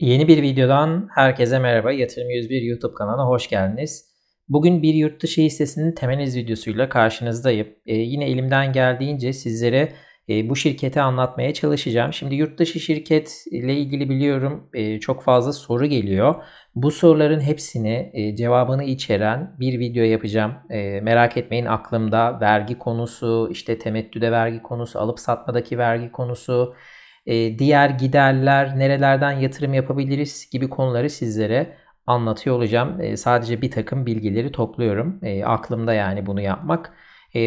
Yeni bir videodan herkese merhaba. Yatırım 101 YouTube kanalına hoş geldiniz. Bugün bir yurt dışı hissesinin temeliz videosuyla karşınızdayım. Ee, yine elimden geldiğince sizlere e, bu şirketi anlatmaya çalışacağım. Şimdi yurt dışı şirket ile ilgili biliyorum e, çok fazla soru geliyor. Bu soruların hepsini e, cevabını içeren bir video yapacağım. E, merak etmeyin aklımda vergi konusu, işte temettüde vergi konusu, alıp satmadaki vergi konusu, e, diğer giderler, nerelerden yatırım yapabiliriz gibi konuları sizlere anlatıyor olacağım. E, sadece bir takım bilgileri topluyorum. E, aklımda yani bunu yapmak.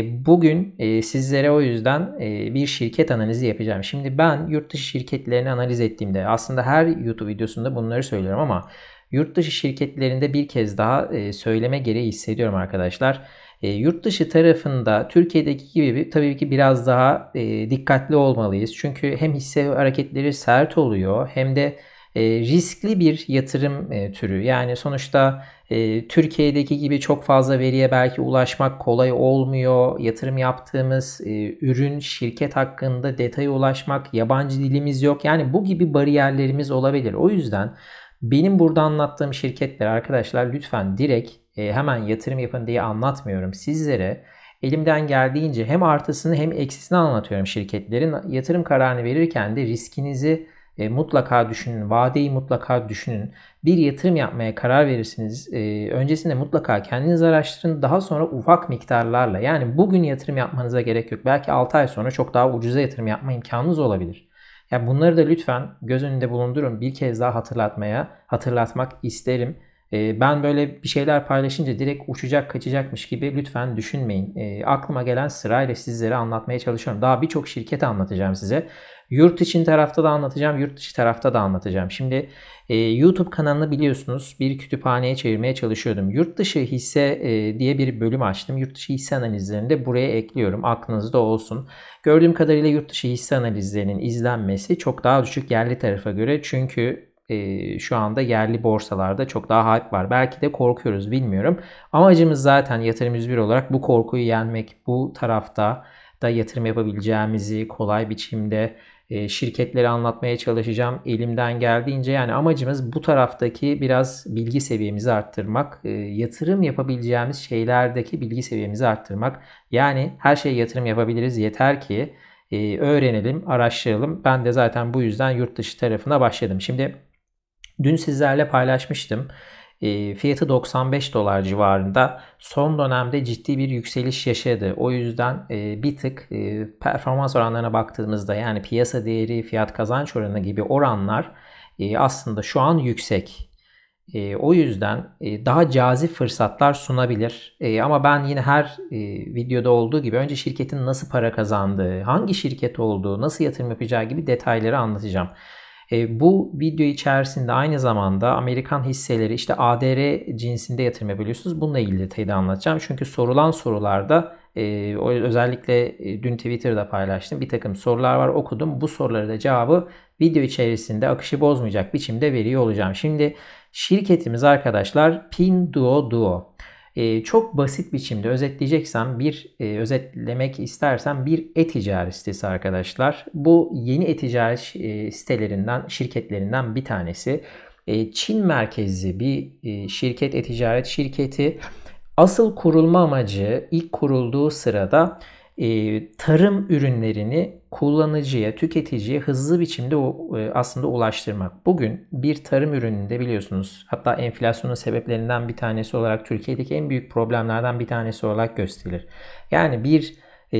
bugün sizlere o yüzden bir şirket analizi yapacağım. Şimdi ben yurt dışı şirketlerini analiz ettiğimde aslında her YouTube videosunda bunları söylüyorum ama yurt dışı şirketlerinde bir kez daha söyleme gereği hissediyorum arkadaşlar. E, yurt dışı tarafında Türkiye'deki gibi tabii ki biraz daha e, dikkatli olmalıyız. Çünkü hem hisse hareketleri sert oluyor hem de e, riskli bir yatırım e, türü. Yani sonuçta e, Türkiye'deki gibi çok fazla veriye belki ulaşmak kolay olmuyor. Yatırım yaptığımız e, ürün, şirket hakkında detaya ulaşmak, yabancı dilimiz yok. Yani bu gibi bariyerlerimiz olabilir. O yüzden benim burada anlattığım şirketler arkadaşlar lütfen direkt e, hemen yatırım yapın diye anlatmıyorum sizlere. Elimden geldiğince hem artısını hem eksisini anlatıyorum şirketlerin. Yatırım kararını verirken de riskinizi e, mutlaka düşünün, vadeyi mutlaka düşünün. Bir yatırım yapmaya karar verirsiniz. E, öncesinde mutlaka kendiniz araştırın. Daha sonra ufak miktarlarla yani bugün yatırım yapmanıza gerek yok. Belki 6 ay sonra çok daha ucuza yatırım yapma imkanınız olabilir. ya bunları da lütfen göz önünde bulundurun. Bir kez daha hatırlatmaya hatırlatmak isterim. E, ben böyle bir şeyler paylaşınca direkt uçacak kaçacakmış gibi lütfen düşünmeyin. E, aklıma gelen sırayla sizlere anlatmaya çalışıyorum. Daha birçok şirket anlatacağım size. Yurt için tarafta da anlatacağım, yurt dışı tarafta da anlatacağım. Şimdi e, YouTube kanalını biliyorsunuz bir kütüphaneye çevirmeye çalışıyordum. Yurt dışı hisse e, diye bir bölüm açtım. Yurt dışı hisse analizlerini de buraya ekliyorum. Aklınızda olsun. Gördüğüm kadarıyla yurt dışı hisse analizlerinin izlenmesi çok daha düşük yerli tarafa göre. Çünkü e, şu anda yerli borsalarda çok daha hype var. Belki de korkuyoruz bilmiyorum. Amacımız zaten Yatırım 101 olarak bu korkuyu yenmek, bu tarafta da yatırım yapabileceğimizi kolay biçimde e, şirketleri anlatmaya çalışacağım elimden geldiğince. Yani amacımız bu taraftaki biraz bilgi seviyemizi arttırmak, e, yatırım yapabileceğimiz şeylerdeki bilgi seviyemizi arttırmak. Yani her şeye yatırım yapabiliriz yeter ki e, öğrenelim, araştıralım. Ben de zaten bu yüzden yurt dışı tarafına başladım. Şimdi Dün sizlerle paylaşmıştım. Ee, fiyatı 95 dolar civarında. Son dönemde ciddi bir yükseliş yaşadı. O yüzden e, bir tık e, performans oranlarına baktığımızda yani piyasa değeri, fiyat kazanç oranı gibi oranlar e, aslında şu an yüksek. E, o yüzden daha cazip fırsatlar sunabilir. ama ben yine her videoda olduğu gibi önce şirketin nasıl para kazandığı, hangi şirket olduğu, nasıl yatırım yapacağı gibi detayları anlatacağım. E, bu video içerisinde aynı zamanda Amerikan hisseleri işte ADR cinsinde yatırım yapabiliyorsunuz. Bununla ilgili detayı da anlatacağım. Çünkü sorulan sorularda e, özellikle e, dün Twitter'da paylaştım. Bir takım sorular var okudum. Bu sorulara da cevabı video içerisinde akışı bozmayacak biçimde veriyor olacağım. Şimdi şirketimiz arkadaşlar Pinduoduo. E, çok basit biçimde özetleyeceksem bir e, özetlemek istersem bir e-ticaret sitesi arkadaşlar. Bu yeni e-ticaret e, sitelerinden şirketlerinden bir tanesi. E, Çin merkezli bir e, şirket e-ticaret şirketi. Asıl kurulma amacı ilk kurulduğu sırada e, tarım ürünlerini kullanıcıya, tüketiciye hızlı biçimde e, aslında ulaştırmak. Bugün bir tarım ürününde biliyorsunuz hatta enflasyonun sebeplerinden bir tanesi olarak Türkiye'deki en büyük problemlerden bir tanesi olarak gösterilir. Yani bir e,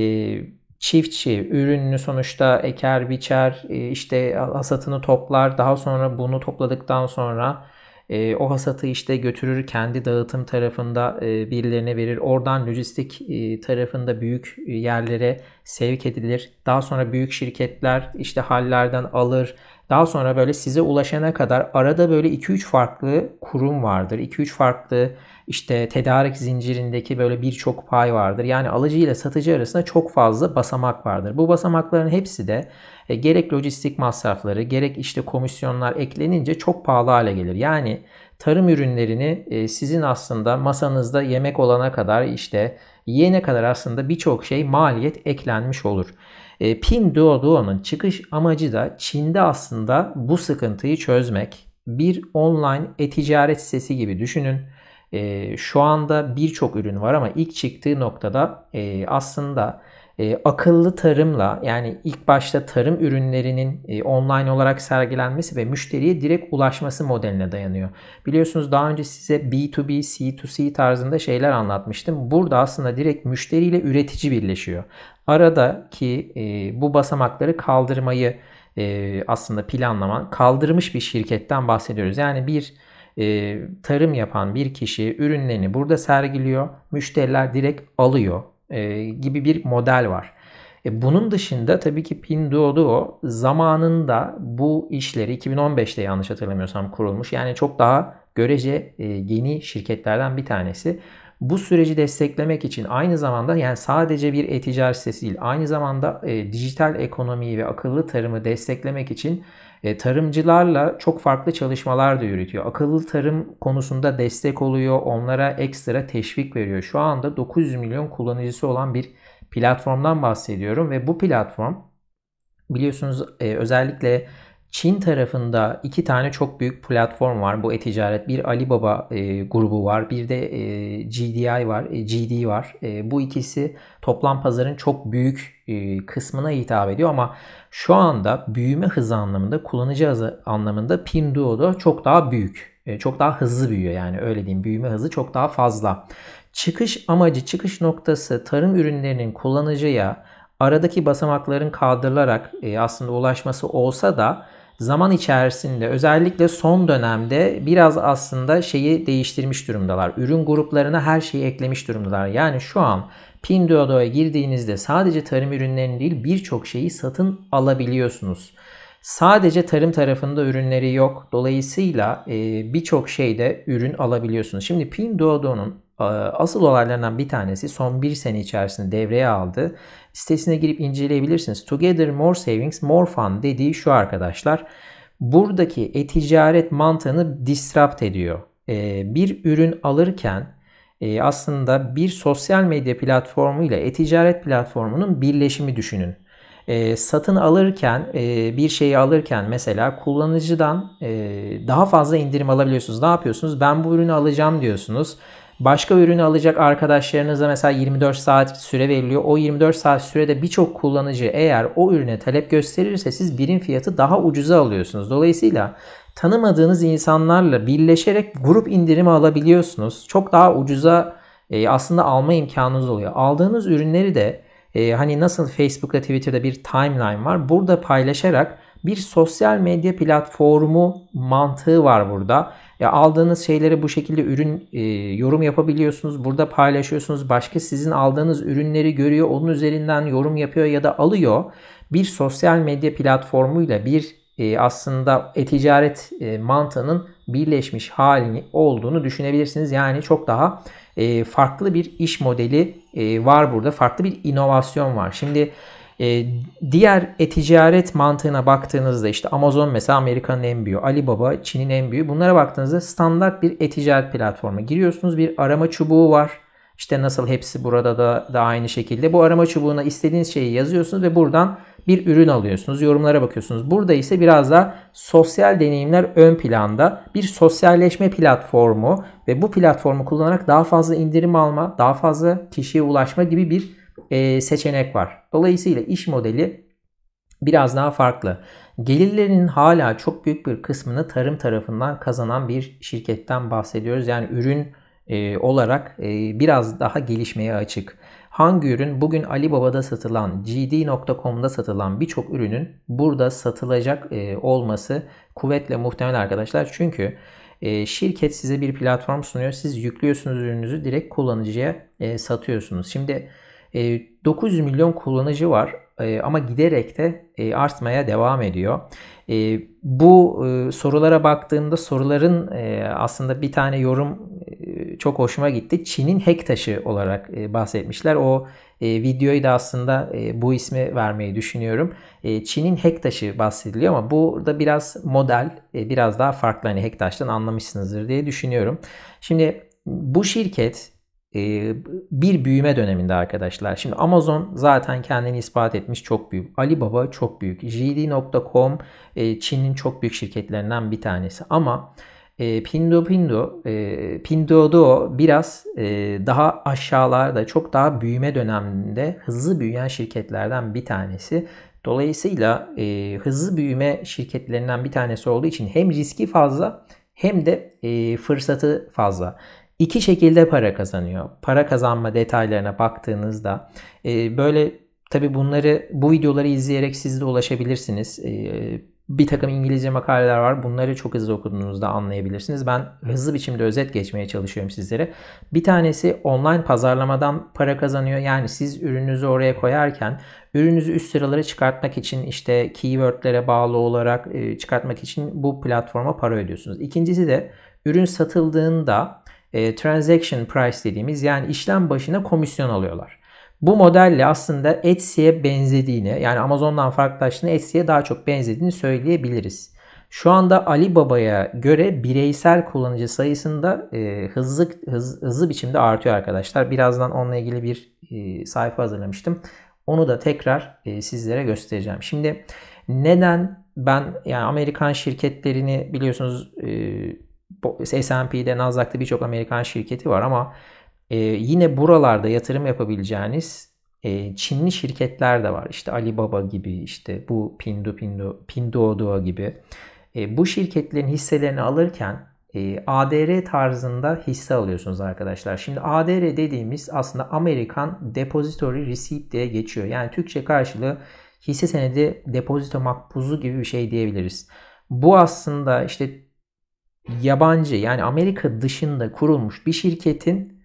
çiftçi ürününü sonuçta eker, biçer, e, işte hasatını toplar, daha sonra bunu topladıktan sonra e, o hasatı işte götürür kendi dağıtım tarafında e, birilerine verir. Oradan lojistik e, tarafında büyük e, yerlere sevk edilir. Daha sonra büyük şirketler işte hallerden alır. Daha sonra böyle size ulaşana kadar arada böyle 2-3 farklı kurum vardır. 2-3 farklı işte tedarik zincirindeki böyle birçok pay vardır. Yani alıcı ile satıcı arasında çok fazla basamak vardır. Bu basamakların hepsi de e, gerek lojistik masrafları gerek işte komisyonlar eklenince çok pahalı hale gelir. Yani tarım ürünlerini e, sizin aslında masanızda yemek olana kadar işte yiyene kadar aslında birçok şey maliyet eklenmiş olur. E, Pin Duoduo'nun çıkış amacı da Çin'de aslında bu sıkıntıyı çözmek. Bir online e-ticaret sitesi gibi düşünün. E, şu anda birçok ürün var ama ilk çıktığı noktada e, aslında e, akıllı tarımla yani ilk başta tarım ürünlerinin e, online olarak sergilenmesi ve müşteriye direkt ulaşması modeline dayanıyor. Biliyorsunuz daha önce size B2B, C2C tarzında şeyler anlatmıştım. Burada aslında direkt müşteriyle üretici birleşiyor. Aradaki e, bu basamakları kaldırmayı e, aslında planlaman kaldırmış bir şirketten bahsediyoruz. Yani bir e, tarım yapan bir kişi ürünlerini burada sergiliyor, müşteriler direkt alıyor e, gibi bir model var. E, bunun dışında tabii ki Pinduoduo zamanında bu işleri 2015'te yanlış hatırlamıyorsam kurulmuş. Yani çok daha görece e, yeni şirketlerden bir tanesi. Bu süreci desteklemek için aynı zamanda yani sadece bir e-ticaret sitesi değil, aynı zamanda e, dijital ekonomiyi ve akıllı tarımı desteklemek için e, tarımcılarla çok farklı çalışmalar da yürütüyor. Akıllı tarım konusunda destek oluyor. Onlara ekstra teşvik veriyor. Şu anda 900 milyon kullanıcısı olan bir platformdan bahsediyorum ve bu platform biliyorsunuz e, özellikle Çin tarafında iki tane çok büyük platform var bu e-ticaret. Bir Alibaba e, grubu var, bir de e, GDI var, e, GD var. E, bu ikisi toplam pazarın çok büyük e, kısmına hitap ediyor ama şu anda büyüme hızı anlamında, kullanıcı hızı anlamında Pinduoduo çok daha büyük. E, çok daha hızlı büyüyor yani öyle diyeyim. Büyüme hızı çok daha fazla. Çıkış amacı, çıkış noktası tarım ürünlerinin kullanıcıya aradaki basamakların kaldırılarak e, aslında ulaşması olsa da zaman içerisinde özellikle son dönemde biraz aslında şeyi değiştirmiş durumdalar. Ürün gruplarına her şeyi eklemiş durumdalar. Yani şu an Pinduoduo'ya girdiğinizde sadece tarım ürünlerini değil birçok şeyi satın alabiliyorsunuz. Sadece tarım tarafında ürünleri yok. Dolayısıyla birçok şeyde ürün alabiliyorsunuz. Şimdi Pinduoduo'nun ee, asıl olaylarından bir tanesi son bir sene içerisinde devreye aldı. Sitesine girip inceleyebilirsiniz. Together More Savings More Fun dediği şu arkadaşlar. Buradaki e-ticaret mantığını disrupt ediyor. Ee, bir ürün alırken e, aslında bir sosyal medya platformu ile e-ticaret platformunun birleşimi düşünün. Ee, satın alırken e, bir şeyi alırken mesela kullanıcıdan e, daha fazla indirim alabiliyorsunuz. Ne yapıyorsunuz? Ben bu ürünü alacağım diyorsunuz. Başka ürünü alacak arkadaşlarınıza mesela 24 saat süre veriliyor. O 24 saat sürede birçok kullanıcı eğer o ürüne talep gösterirse siz birim fiyatı daha ucuza alıyorsunuz. Dolayısıyla tanımadığınız insanlarla birleşerek grup indirimi alabiliyorsunuz. Çok daha ucuza e, aslında alma imkanınız oluyor. Aldığınız ürünleri de e, hani nasıl Facebook'ta Twitter'da bir timeline var. Burada paylaşarak bir sosyal medya platformu mantığı var burada. Ya aldığınız şeyleri bu şekilde ürün e, yorum yapabiliyorsunuz. Burada paylaşıyorsunuz. Başka sizin aldığınız ürünleri görüyor. Onun üzerinden yorum yapıyor ya da alıyor. Bir sosyal medya platformuyla bir e, aslında e-ticaret e, mantığının birleşmiş halini olduğunu düşünebilirsiniz. Yani çok daha e, farklı bir iş modeli e, var burada. Farklı bir inovasyon var. Şimdi e, diğer e-ticaret mantığına baktığınızda işte Amazon mesela Amerika'nın en büyüğü, Alibaba Çin'in en büyüğü. Bunlara baktığınızda standart bir e-ticaret platformu. Giriyorsunuz bir arama çubuğu var. İşte nasıl hepsi burada da, da aynı şekilde. Bu arama çubuğuna istediğiniz şeyi yazıyorsunuz ve buradan bir ürün alıyorsunuz. Yorumlara bakıyorsunuz. Burada ise biraz da sosyal deneyimler ön planda. Bir sosyalleşme platformu ve bu platformu kullanarak daha fazla indirim alma, daha fazla kişiye ulaşma gibi bir e, seçenek var. Dolayısıyla iş modeli biraz daha farklı. Gelirlerinin hala çok büyük bir kısmını tarım tarafından kazanan bir şirketten bahsediyoruz. Yani ürün e, olarak e, biraz daha gelişmeye açık. Hangi ürün bugün Alibaba'da satılan, GD.com'da satılan birçok ürünün burada satılacak e, olması kuvvetle muhtemel arkadaşlar. Çünkü e, şirket size bir platform sunuyor. Siz yüklüyorsunuz ürününüzü direkt kullanıcıya e, satıyorsunuz. Şimdi 900 ee, milyon kullanıcı var ee, ama giderek de e, artmaya devam ediyor. Ee, bu e, sorulara baktığımda soruların e, aslında bir tane yorum çok hoşuma gitti. Çin'in hack taşı olarak bahsetmişler. O videoyu da aslında bu ismi vermeyi düşünüyorum. Çin'in hack taşı bahsediliyor ama burada biraz model biraz daha farklı. Hani hack taştan anlamışsınızdır diye düşünüyorum. Şimdi bu şirket ee, bir büyüme döneminde arkadaşlar. Şimdi Amazon zaten kendini ispat etmiş çok büyük. Alibaba çok büyük. JD.com e, Çin'in çok büyük şirketlerinden bir tanesi. Ama Pindo e, Pindo e, Pinduoduo biraz daha aşağılarda çok daha büyüme döneminde hızlı büyüyen şirketlerden bir tanesi. Dolayısıyla hızlı büyüme şirketlerinden bir tanesi olduğu için hem riski fazla hem de fırsatı fazla iki şekilde para kazanıyor. Para kazanma detaylarına baktığınızda e, böyle tabi bunları bu videoları izleyerek siz de ulaşabilirsiniz. E, bir takım İngilizce makaleler var. Bunları çok hızlı okuduğunuzda anlayabilirsiniz. Ben hızlı biçimde özet geçmeye çalışıyorum sizlere. Bir tanesi online pazarlamadan para kazanıyor. Yani siz ürününüzü oraya koyarken ürününüzü üst sıralara çıkartmak için işte keywordlere bağlı olarak e, çıkartmak için bu platforma para ödüyorsunuz. İkincisi de ürün satıldığında e, transaction price dediğimiz yani işlem başına komisyon alıyorlar. Bu modelle aslında Etsy'e benzediğini yani Amazon'dan farklılaştığını Etsy'e daha çok benzediğini söyleyebiliriz. Şu anda Alibaba'ya göre bireysel kullanıcı sayısında e, hızlı, hız, hızlı biçimde artıyor arkadaşlar. Birazdan onunla ilgili bir e, sayfa hazırlamıştım. Onu da tekrar e, sizlere göstereceğim. Şimdi neden ben yani Amerikan şirketlerini biliyorsunuz e, S&P'de, Nasdaq'ta birçok Amerikan şirketi var ama e, yine buralarda yatırım yapabileceğiniz e, Çinli şirketler de var. İşte Alibaba gibi, işte bu Pindu Pindu, Pinduoduo gibi. E, bu şirketlerin hisselerini alırken e, ADR tarzında hisse alıyorsunuz arkadaşlar. Şimdi ADR dediğimiz aslında Amerikan Depository Receipt diye geçiyor. Yani Türkçe karşılığı hisse senedi depozito makbuzu gibi bir şey diyebiliriz. Bu aslında işte yabancı yani Amerika dışında kurulmuş bir şirketin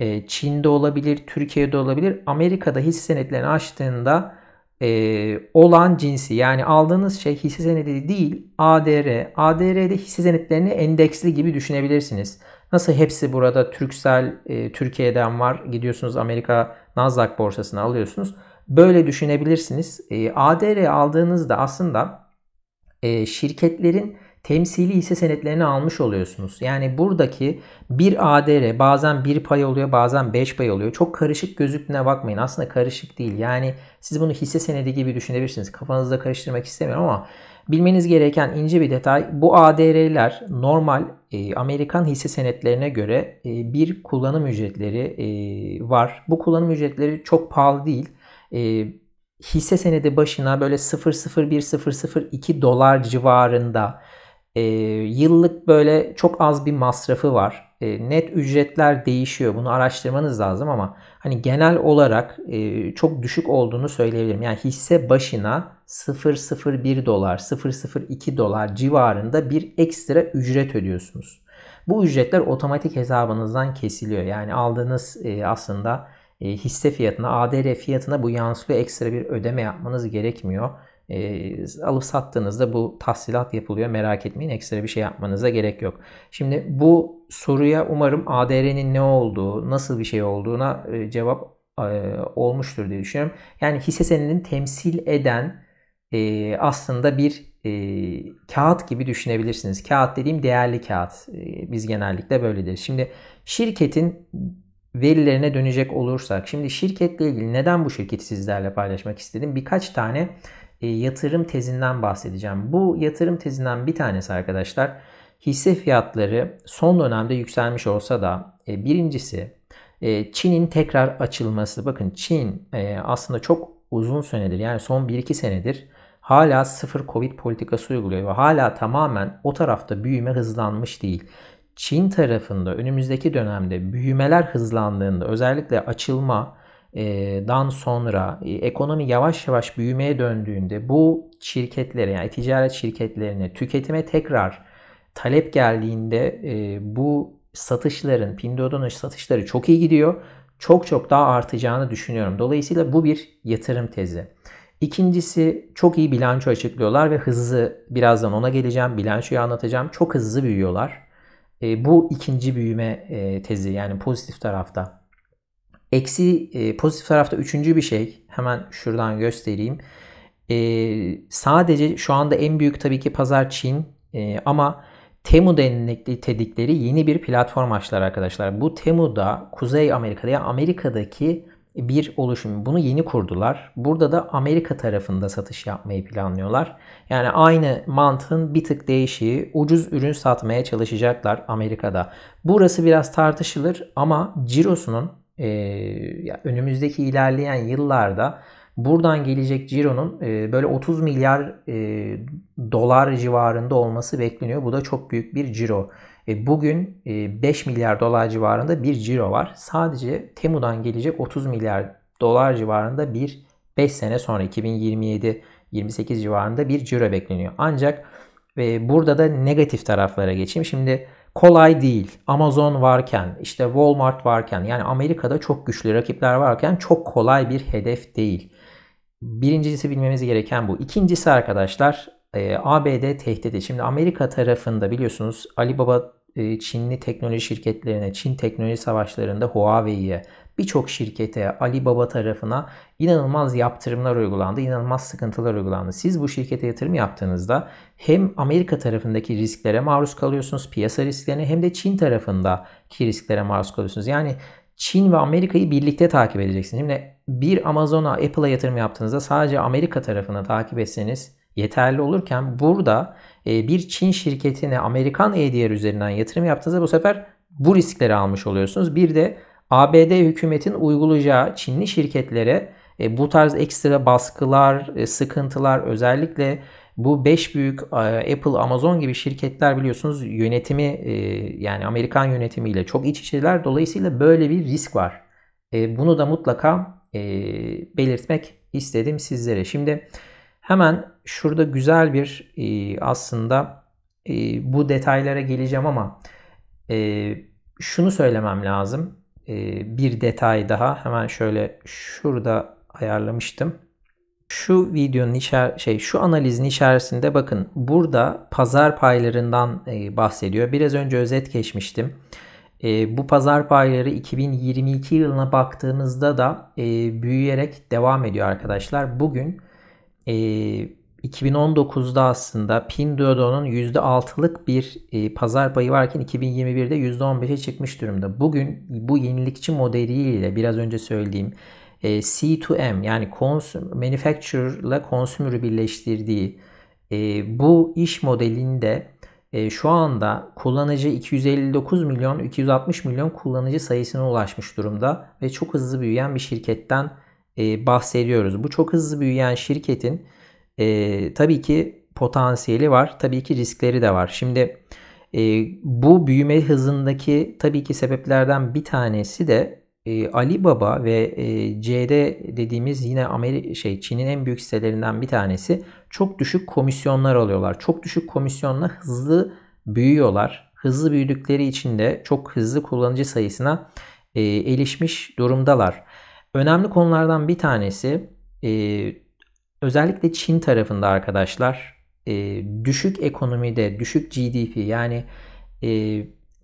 e, Çin'de olabilir, Türkiye'de olabilir Amerika'da hisse senetlerini açtığında e, olan cinsi yani aldığınız şey hisse senedi değil ADR. ADR'de hisse senetlerini endeksli gibi düşünebilirsiniz. Nasıl hepsi burada Türksel e, Türkiye'den var gidiyorsunuz Amerika Nasdaq borsasına alıyorsunuz. Böyle düşünebilirsiniz. E, ADR aldığınızda aslında e, şirketlerin temsili hisse senetlerini almış oluyorsunuz. Yani buradaki bir ADR bazen bir pay oluyor bazen 5 pay oluyor. Çok karışık gözüktüğüne bakmayın. Aslında karışık değil. Yani siz bunu hisse senedi gibi düşünebilirsiniz. Kafanızda karıştırmak istemiyorum ama bilmeniz gereken ince bir detay. Bu ADR'ler normal e, Amerikan hisse senetlerine göre e, bir kullanım ücretleri e, var. Bu kullanım ücretleri çok pahalı değil. E, hisse senedi başına böyle 0.01002 dolar civarında e, yıllık böyle çok az bir masrafı var. E, net ücretler değişiyor. Bunu araştırmanız lazım ama hani genel olarak e, çok düşük olduğunu söyleyebilirim. Yani hisse başına 0.01 dolar, 0.02 dolar civarında bir ekstra ücret ödüyorsunuz. Bu ücretler otomatik hesabınızdan kesiliyor. Yani aldığınız e, aslında e, hisse fiyatına, ADR fiyatına bu yansıtıyor. Ekstra bir ödeme yapmanız gerekmiyor. E, alıp sattığınızda bu tahsilat yapılıyor. Merak etmeyin ekstra bir şey yapmanıza gerek yok. Şimdi bu soruya umarım ADR'nin ne olduğu, nasıl bir şey olduğuna e, cevap e, olmuştur diye düşünüyorum. Yani hisse senedini temsil eden e, aslında bir e, kağıt gibi düşünebilirsiniz. Kağıt dediğim değerli kağıt. E, biz genellikle böyle deriz. Şimdi şirketin verilerine dönecek olursak. Şimdi şirketle ilgili neden bu şirketi sizlerle paylaşmak istedim? Birkaç tane e, yatırım tezinden bahsedeceğim. Bu yatırım tezinden bir tanesi arkadaşlar hisse fiyatları son dönemde yükselmiş olsa da e, birincisi e, Çin'in tekrar açılması. Bakın Çin aslında çok uzun süredir yani son 1-2 senedir hala sıfır Covid politikası uyguluyor ve hala tamamen o tarafta büyüme hızlanmış değil. Çin tarafında önümüzdeki dönemde büyümeler hızlandığında özellikle açılma dan sonra e, ekonomi yavaş yavaş büyümeye döndüğünde bu şirketlere yani ticaret şirketlerine tüketime tekrar talep geldiğinde e, bu satışların Pinduoduo'nun satışları çok iyi gidiyor. Çok çok daha artacağını düşünüyorum. Dolayısıyla bu bir yatırım tezi. İkincisi çok iyi bilanço açıklıyorlar ve hızlı birazdan ona geleceğim bilançoyu anlatacağım. Çok hızlı büyüyorlar. E, bu ikinci büyüme tezi yani pozitif tarafta. Eksi e, pozitif tarafta üçüncü bir şey. Hemen şuradan göstereyim. E, sadece şu anda en büyük tabii ki pazar Çin e, ama Temu tedikleri yeni bir platform açtılar arkadaşlar. Bu Temu'da Kuzey Amerika'da ya Amerika'daki bir oluşum. Bunu yeni kurdular. Burada da Amerika tarafında satış yapmayı planlıyorlar. Yani aynı mantığın bir tık değişiği ucuz ürün satmaya çalışacaklar Amerika'da. Burası biraz tartışılır ama cirosunun e, ya önümüzdeki ilerleyen yıllarda buradan gelecek cironun e, böyle 30 milyar e, dolar civarında olması bekleniyor. Bu da çok büyük bir ciro. E, bugün e, 5 milyar dolar civarında bir ciro var. Sadece Temu'dan gelecek 30 milyar dolar civarında bir 5 sene sonra 2027 28 civarında bir ciro bekleniyor. Ancak e, burada da negatif taraflara geçeyim. Şimdi kolay değil. Amazon varken, işte Walmart varken yani Amerika'da çok güçlü rakipler varken çok kolay bir hedef değil. Birincisi bilmemiz gereken bu. İkincisi arkadaşlar e, ABD tehdidi. Şimdi Amerika tarafında biliyorsunuz Alibaba e, Çinli teknoloji şirketlerine, Çin teknoloji savaşlarında Huawei'ye, birçok şirkete, Ali Baba tarafına inanılmaz yaptırımlar uygulandı, inanılmaz sıkıntılar uygulandı. Siz bu şirkete yatırım yaptığınızda hem Amerika tarafındaki risklere maruz kalıyorsunuz, piyasa risklerine hem de Çin tarafındaki risklere maruz kalıyorsunuz. Yani Çin ve Amerika'yı birlikte takip edeceksiniz. Şimdi bir Amazon'a, Apple'a yatırım yaptığınızda sadece Amerika tarafını takip etseniz yeterli olurken burada e, bir Çin şirketine Amerikan ADR e üzerinden yatırım yaptığınızda bu sefer bu riskleri almış oluyorsunuz. Bir de ABD hükümetin uygulayacağı Çinli şirketlere e, bu tarz ekstra baskılar, e, sıkıntılar özellikle bu 5 büyük e, Apple, Amazon gibi şirketler biliyorsunuz yönetimi yani Amerikan yönetimiyle çok iç içeler. Dolayısıyla böyle bir risk var. bunu da mutlaka belirtmek istedim sizlere. Şimdi hemen şurada güzel bir aslında bu detaylara geleceğim ama şunu söylemem lazım. Ee, bir detay daha hemen şöyle şurada ayarlamıştım. Şu videonun içer şey şu analizin içerisinde bakın burada pazar paylarından e, bahsediyor. Biraz önce özet geçmiştim. E, bu pazar payları 2022 yılına baktığımızda da e, büyüyerek devam ediyor arkadaşlar. Bugün 2019'da aslında Pinduoduo'nun %6'lık bir e, pazar payı varken 2021'de %15'e çıkmış durumda. Bugün bu yenilikçi modeliyle biraz önce söylediğim e, C2M yani consumer, manufacturer ile consumer'ı birleştirdiği e, bu iş modelinde e, şu anda kullanıcı 259 milyon 260 milyon kullanıcı sayısına ulaşmış durumda ve çok hızlı büyüyen bir şirketten e, bahsediyoruz. Bu çok hızlı büyüyen şirketin e, tabii ki potansiyeli var. Tabii ki riskleri de var. Şimdi e, bu büyüme hızındaki tabii ki sebeplerden bir tanesi de e, Alibaba ve e, CD dediğimiz yine Ameri şey Çin'in en büyük sitelerinden bir tanesi çok düşük komisyonlar alıyorlar. Çok düşük komisyonla hızlı büyüyorlar. Hızlı büyüdükleri için de çok hızlı kullanıcı sayısına e, erişmiş durumdalar. Önemli konulardan bir tanesi e, özellikle Çin tarafında arkadaşlar e, düşük ekonomide, düşük GDP yani e,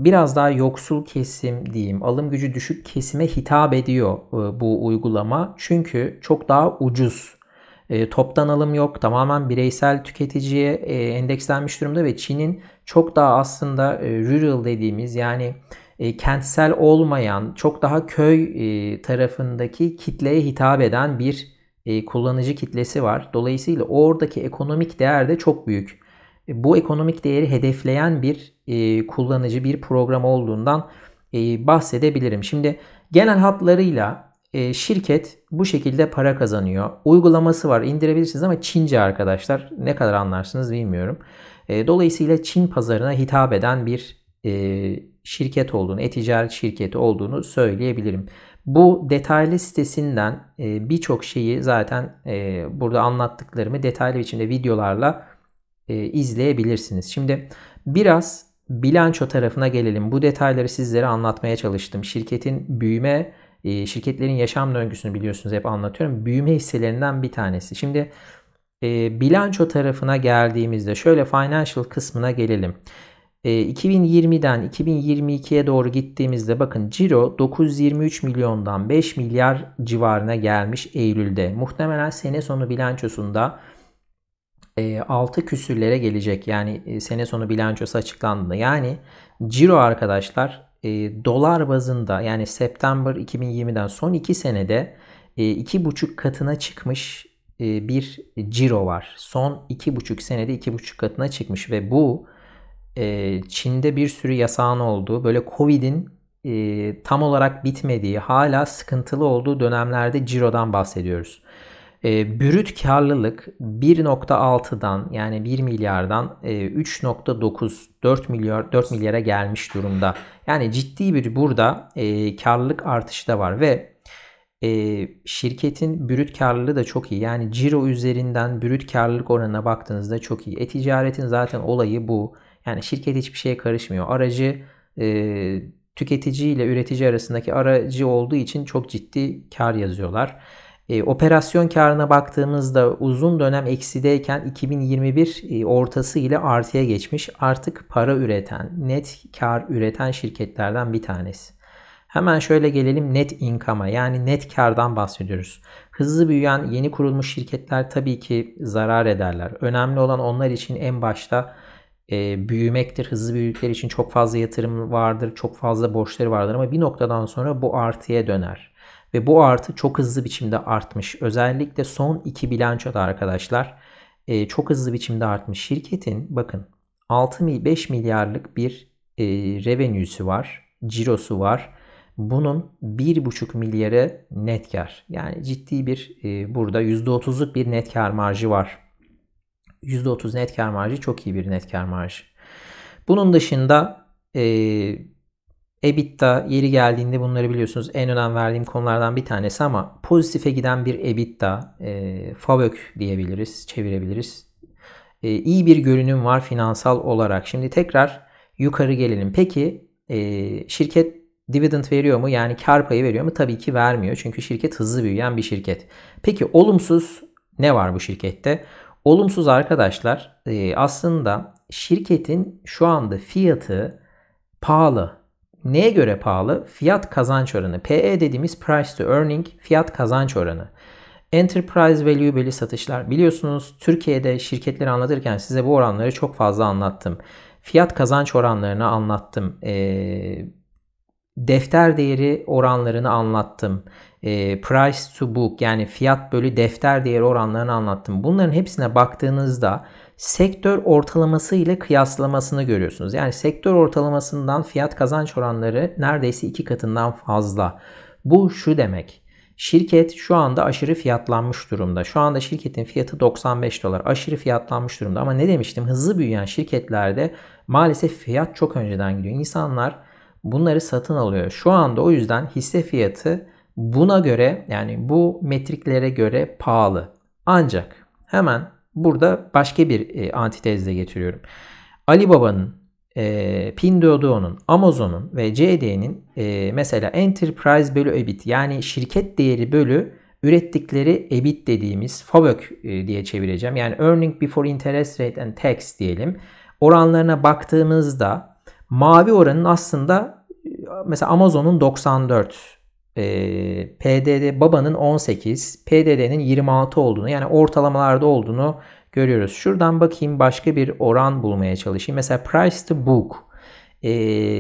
biraz daha yoksul kesim diyeyim, alım gücü düşük kesime hitap ediyor e, bu uygulama. Çünkü çok daha ucuz. E, toptan alım yok, tamamen bireysel tüketiciye e, endekslenmiş durumda ve Çin'in çok daha aslında e, rural dediğimiz yani e, kentsel olmayan, çok daha köy e, tarafındaki kitleye hitap eden bir e, kullanıcı kitlesi var. Dolayısıyla oradaki ekonomik değer de çok büyük. E, bu ekonomik değeri hedefleyen bir e, kullanıcı, bir program olduğundan bahsedebilirim. Şimdi genel hatlarıyla şirket bu şekilde para kazanıyor. Uygulaması var indirebilirsiniz ama Çince arkadaşlar ne kadar anlarsınız bilmiyorum. dolayısıyla Çin pazarına hitap eden bir şirket olduğunu, e-ticaret şirketi olduğunu söyleyebilirim. Bu detaylı sitesinden e, birçok şeyi zaten e, burada anlattıklarımı detaylı biçimde videolarla e, izleyebilirsiniz. Şimdi biraz bilanço tarafına gelelim. Bu detayları sizlere anlatmaya çalıştım. Şirketin büyüme, e, şirketlerin yaşam döngüsünü biliyorsunuz hep anlatıyorum. Büyüme hisselerinden bir tanesi. Şimdi e, bilanço tarafına geldiğimizde şöyle financial kısmına gelelim. 2020'den ee, 2022'ye doğru gittiğimizde bakın ciro 923 milyondan 5 milyar civarına gelmiş Eylül'de. Muhtemelen sene sonu bilançosunda 6 e, küsürlere gelecek. Yani e, sene sonu bilançosu açıklandığında. Yani ciro arkadaşlar e, dolar bazında yani September 2020'den son 2 senede 2,5 katına çıkmış bir ciro var. Son 2,5 senede 2,5 katına çıkmış ve bu e, Çin'de bir sürü yasağın olduğu, böyle Covid'in e, tam olarak bitmediği, hala sıkıntılı olduğu dönemlerde cirodan bahsediyoruz. E, bürüt karlılık 1.6'dan yani 1 milyardan e, 3.9 4 milyar 4 milyara gelmiş durumda. Yani ciddi bir burada e, karlılık artışı da var ve e, şirketin bürüt karlılığı da çok iyi. Yani ciro üzerinden bürüt karlılık oranına baktığınızda çok iyi. E-ticaretin zaten olayı bu. Yani şirket hiçbir şeye karışmıyor. Aracı e, tüketici ile üretici arasındaki aracı olduğu için çok ciddi kar yazıyorlar. E, operasyon karına baktığımızda uzun dönem eksideyken 2021 e, ortası ile artıya geçmiş. Artık para üreten, net kar üreten şirketlerden bir tanesi. Hemen şöyle gelelim net income'a yani net kardan bahsediyoruz. Hızlı büyüyen yeni kurulmuş şirketler tabii ki zarar ederler. Önemli olan onlar için en başta e, büyümektir. Hızlı büyüdükleri için çok fazla yatırım vardır, çok fazla borçları vardır ama bir noktadan sonra bu artıya döner. Ve bu artı çok hızlı biçimde artmış. Özellikle son iki bilançoda arkadaşlar e, çok hızlı biçimde artmış. Şirketin bakın 6-5 milyarlık bir e, revenüsü var, cirosu var. Bunun 1,5 milyarı net kar. Yani ciddi bir e, burada %30'luk bir net kar marjı var %30 net kar marjı çok iyi bir net kar marjı. Bunun dışında e, EBITDA yeri geldiğinde bunları biliyorsunuz en önem verdiğim konulardan bir tanesi ama pozitife giden bir EBITDA, e, FAVÖK diyebiliriz, çevirebiliriz. E, iyi bir görünüm var finansal olarak. Şimdi tekrar yukarı gelelim. Peki e, şirket dividend veriyor mu? Yani kar payı veriyor mu? Tabii ki vermiyor. Çünkü şirket hızlı büyüyen bir şirket. Peki olumsuz ne var bu şirkette? Olumsuz arkadaşlar e, aslında şirketin şu anda fiyatı pahalı. Neye göre pahalı? Fiyat kazanç oranı. PE dediğimiz price to earning fiyat kazanç oranı. Enterprise value belli satışlar. Biliyorsunuz Türkiye'de şirketleri anlatırken size bu oranları çok fazla anlattım. Fiyat kazanç oranlarını anlattım. E, defter değeri oranlarını anlattım. E, price to book yani fiyat bölü defter değeri oranlarını anlattım. Bunların hepsine baktığınızda sektör ortalaması ile kıyaslamasını görüyorsunuz. Yani sektör ortalamasından fiyat kazanç oranları neredeyse iki katından fazla. Bu şu demek. Şirket şu anda aşırı fiyatlanmış durumda. Şu anda şirketin fiyatı 95 dolar. Aşırı fiyatlanmış durumda. Ama ne demiştim? Hızlı büyüyen şirketlerde maalesef fiyat çok önceden gidiyor. İnsanlar bunları satın alıyor. Şu anda o yüzden hisse fiyatı Buna göre yani bu metriklere göre pahalı. Ancak hemen burada başka bir e, antitezle getiriyorum. Alibaba'nın, e, Pinduoduo'nun, Amazon'un ve JD'nin e, mesela Enterprise bölü EBIT yani şirket değeri bölü ürettikleri EBIT dediğimiz FABÖK e, diye çevireceğim. Yani Earning Before Interest Rate and Tax diyelim. Oranlarına baktığımızda mavi oranın aslında e, mesela Amazon'un 94, e, PDD babanın 18, PDD'nin 26 olduğunu yani ortalamalarda olduğunu görüyoruz. Şuradan bakayım başka bir oran bulmaya çalışayım. Mesela price to book e,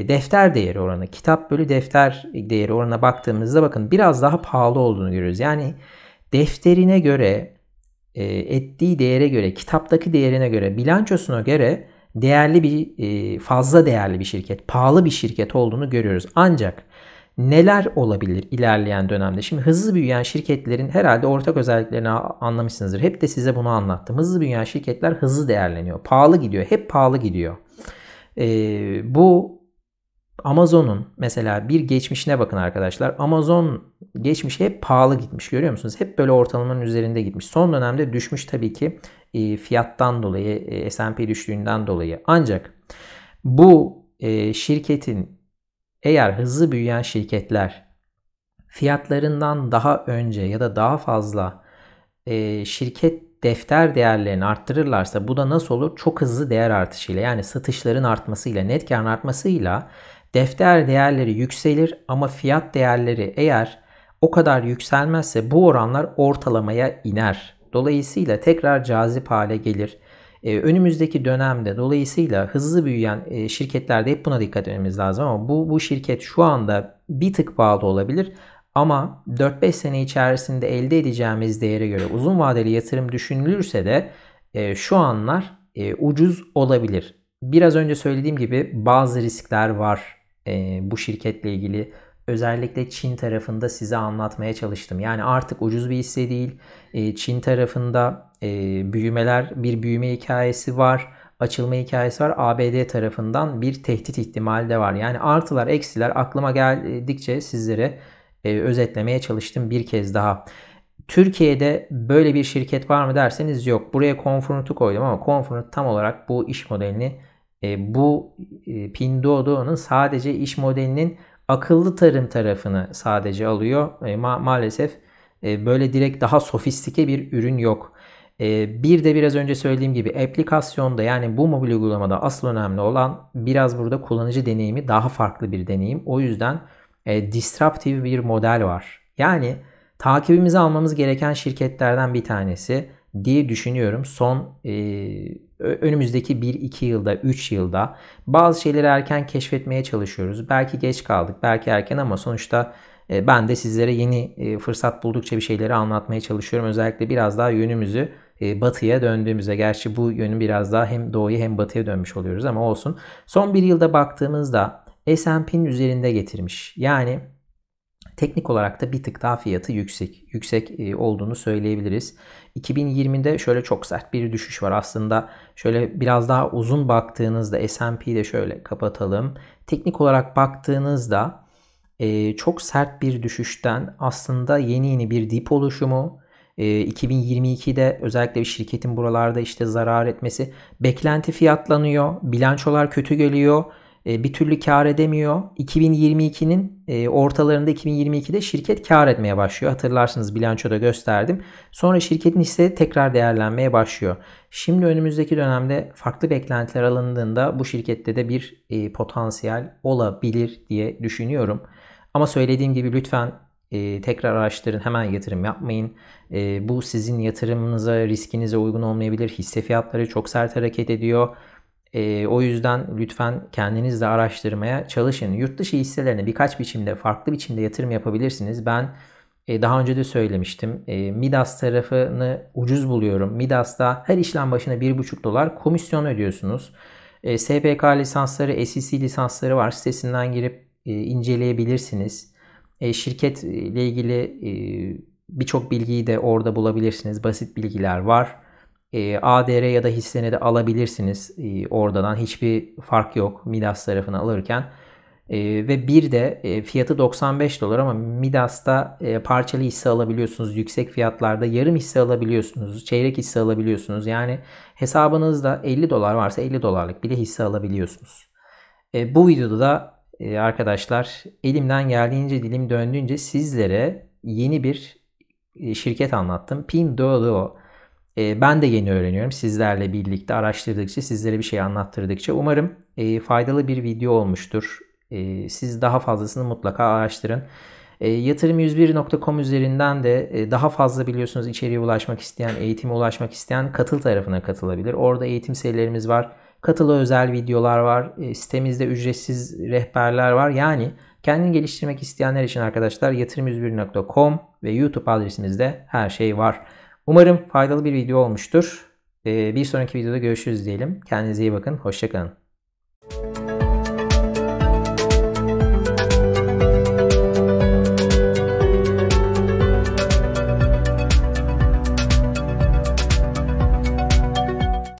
defter değeri oranı, kitap bölü defter değeri oranına baktığımızda bakın biraz daha pahalı olduğunu görüyoruz. Yani defterine göre, e, ettiği değere göre, kitaptaki değerine göre, bilançosuna göre değerli bir, e, fazla değerli bir şirket, pahalı bir şirket olduğunu görüyoruz. Ancak neler olabilir ilerleyen dönemde? Şimdi hızlı büyüyen şirketlerin herhalde ortak özelliklerini anlamışsınızdır. Hep de size bunu anlattım. Hızlı büyüyen şirketler hızlı değerleniyor. Pahalı gidiyor. Hep pahalı gidiyor. Ee, bu Amazon'un mesela bir geçmişine bakın arkadaşlar. Amazon geçmişi hep pahalı gitmiş görüyor musunuz? Hep böyle ortalamanın üzerinde gitmiş. Son dönemde düşmüş tabii ki e, fiyattan dolayı, e, S&P düştüğünden dolayı. Ancak bu e, şirketin eğer hızlı büyüyen şirketler fiyatlarından daha önce ya da daha fazla e, şirket defter değerlerini arttırırlarsa bu da nasıl olur? Çok hızlı değer artışıyla yani satışların artmasıyla, net karın artmasıyla defter değerleri yükselir ama fiyat değerleri eğer o kadar yükselmezse bu oranlar ortalamaya iner. Dolayısıyla tekrar cazip hale gelir. Ee, önümüzdeki dönemde dolayısıyla hızlı büyüyen e, şirketlerde hep buna dikkat etmemiz lazım ama bu, bu şirket şu anda bir tık pahalı olabilir ama 4-5 sene içerisinde elde edeceğimiz değere göre uzun vadeli yatırım düşünülürse de e, şu anlar e, ucuz olabilir. Biraz önce söylediğim gibi bazı riskler var bu şirketle ilgili özellikle Çin tarafında size anlatmaya çalıştım. Yani artık ucuz bir hisse değil. Ee, Çin tarafında e, büyümeler, bir büyüme hikayesi var açılma hikayesi var. ABD tarafından bir tehdit ihtimali de var. Yani artılar eksiler aklıma geldikçe sizlere e, özetlemeye çalıştım bir kez daha. Türkiye'de böyle bir şirket var mı derseniz yok. Buraya Confront'u koydum ama Confront tam olarak bu iş modelini e, bu Pinduoduo'nun sadece iş modelinin akıllı tarım tarafını sadece alıyor. E, ma- maalesef e, böyle direkt daha sofistike bir ürün yok. E, bir de biraz önce söylediğim gibi aplikasyonda yani bu mobil uygulamada asıl önemli olan biraz burada kullanıcı deneyimi daha farklı bir deneyim. O yüzden e, disruptive bir model var. Yani takibimizi almamız gereken şirketlerden bir tanesi diye düşünüyorum. Son e, önümüzdeki 1-2 yılda, 3 yılda bazı şeyleri erken keşfetmeye çalışıyoruz. Belki geç kaldık, belki erken ama sonuçta e, ben de sizlere yeni e, fırsat buldukça bir şeyleri anlatmaya çalışıyorum. Özellikle biraz daha yönümüzü e, batıya döndüğümüzde gerçi bu yönü biraz daha hem doğuya hem batıya dönmüş oluyoruz ama olsun. Son bir yılda baktığımızda S&P'nin üzerinde getirmiş. Yani Teknik olarak da bir tık daha fiyatı yüksek. Yüksek e, olduğunu söyleyebiliriz. 2020'de şöyle çok sert bir düşüş var. Aslında şöyle biraz daha uzun baktığınızda S&P'yi de şöyle kapatalım. Teknik olarak baktığınızda e, çok sert bir düşüşten aslında yeni yeni bir dip oluşumu, 2022'de e, özellikle bir şirketin buralarda işte zarar etmesi beklenti fiyatlanıyor. Bilançolar kötü geliyor. E, bir türlü kar edemiyor. 2022'nin e, ortalarında 2022'de şirket kar etmeye başlıyor. Hatırlarsınız bilançoda gösterdim. Sonra şirketin hisse tekrar değerlenmeye başlıyor. Şimdi önümüzdeki dönemde farklı beklentiler alındığında bu şirkette de bir e, potansiyel olabilir diye düşünüyorum. Ama söylediğim gibi lütfen tekrar araştırın. Hemen yatırım yapmayın. bu sizin yatırımınıza, riskinize uygun olmayabilir. Hisse fiyatları çok sert hareket ediyor. E, o yüzden lütfen kendiniz de araştırmaya çalışın. Yurt dışı hisselerine birkaç biçimde, farklı biçimde yatırım yapabilirsiniz. Ben e, daha önce de söylemiştim. E, Midas tarafını ucuz buluyorum. Midas'ta her işlem başına 1,5 dolar komisyon ödüyorsunuz. E, SPK lisansları, SEC lisansları var. Sitesinden girip e, inceleyebilirsiniz. E, şirketle ilgili e, birçok bilgiyi de orada bulabilirsiniz. Basit bilgiler var. E, ee, ADR ya da hissene de alabilirsiniz e, oradan. Hiçbir fark yok Midas tarafını alırken. E, ve bir de e, fiyatı 95 dolar ama Midas'ta e, parçalı hisse alabiliyorsunuz. Yüksek fiyatlarda yarım hisse alabiliyorsunuz. Çeyrek hisse alabiliyorsunuz. Yani hesabınızda 50 dolar varsa 50 dolarlık bile hisse alabiliyorsunuz. E, bu videoda da e, arkadaşlar elimden geldiğince dilim döndüğünce sizlere yeni bir e, şirket anlattım. Pinduoduo e, ben de yeni öğreniyorum sizlerle birlikte araştırdıkça, sizlere bir şey anlattırdıkça. Umarım e, faydalı bir video olmuştur. E, siz daha fazlasını mutlaka araştırın. E, yatırım101.com üzerinden de e, daha fazla biliyorsunuz içeriye ulaşmak isteyen, eğitime ulaşmak isteyen katıl tarafına katılabilir. Orada eğitim serilerimiz var. katılı özel videolar var. E, sitemizde ücretsiz rehberler var. Yani kendini geliştirmek isteyenler için arkadaşlar yatırım101.com ve YouTube adresimizde her şey var. Umarım faydalı bir video olmuştur. Ee, bir sonraki videoda görüşürüz diyelim. Kendinize iyi bakın. Hoşçakalın.